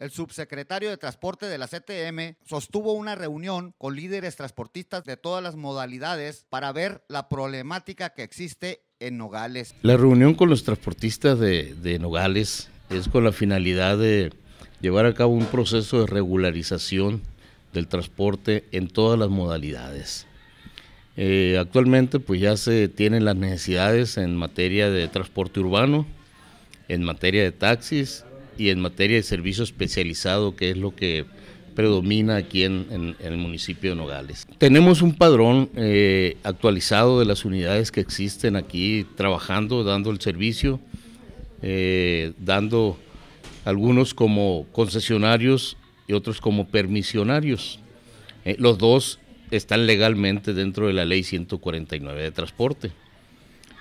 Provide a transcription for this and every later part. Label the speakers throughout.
Speaker 1: El subsecretario de Transporte de la CTM sostuvo una reunión con líderes transportistas de todas las modalidades para ver la problemática que existe en Nogales.
Speaker 2: La reunión con los transportistas de, Nogales es con la finalidad de llevar a cabo un proceso de regularización del transporte en todas las modalidades. Eh, actualmente pues ya se tienen las necesidades en materia de transporte urbano, en materia de taxis, y en materia de servicio especializado, que es lo que predomina aquí en, el municipio de Nogales. Tenemos un padrón eh, actualizado de las unidades que existen aquí trabajando, dando el servicio, eh, dando algunos como concesionarios y otros como permisionarios. Eh, los dos están legalmente dentro de la ley 149 de transporte,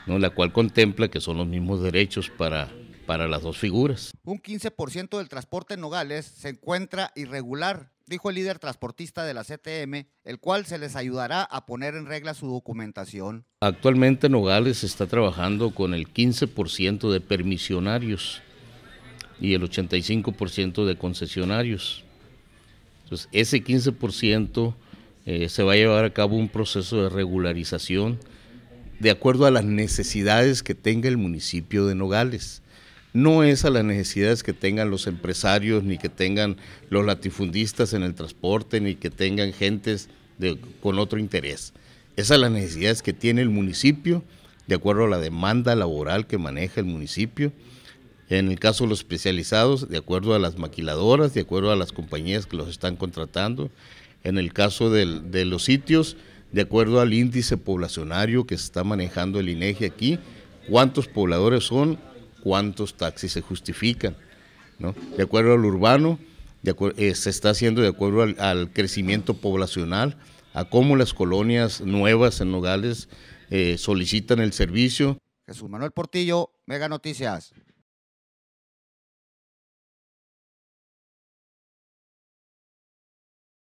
Speaker 2: ¿no? la cual contempla que son los mismos derechos para para las dos figuras.
Speaker 1: Un 15% del transporte en Nogales se encuentra irregular, dijo el líder transportista de la CTM, el cual se les ayudará a poner en regla su documentación.
Speaker 2: Actualmente Nogales está trabajando con el 15% de permisionarios y el 85% de concesionarios. Entonces, ese 15% eh, se va a llevar a cabo un proceso de regularización de acuerdo a las necesidades que tenga el municipio de Nogales no es a las necesidades que tengan los empresarios, ni que tengan los latifundistas en el transporte, ni que tengan gentes con otro interés. Es a las necesidades que tiene el municipio, de acuerdo a la demanda laboral que maneja el municipio. En el caso de los especializados, de acuerdo a las maquiladoras, de acuerdo a las compañías que los están contratando. En el caso de los sitios, de acuerdo al índice poblacionario que se está manejando el INEGI e aquí, cuántos pobladores son, cuántos taxis se justifican. ¿no? De acuerdo al urbano, eh, se está haciendo de acuerdo al, crecimiento poblacional, a cómo las colonias nuevas en Nogales eh, solicitan el servicio.
Speaker 1: Jesús Manuel Portillo, Mega Noticias.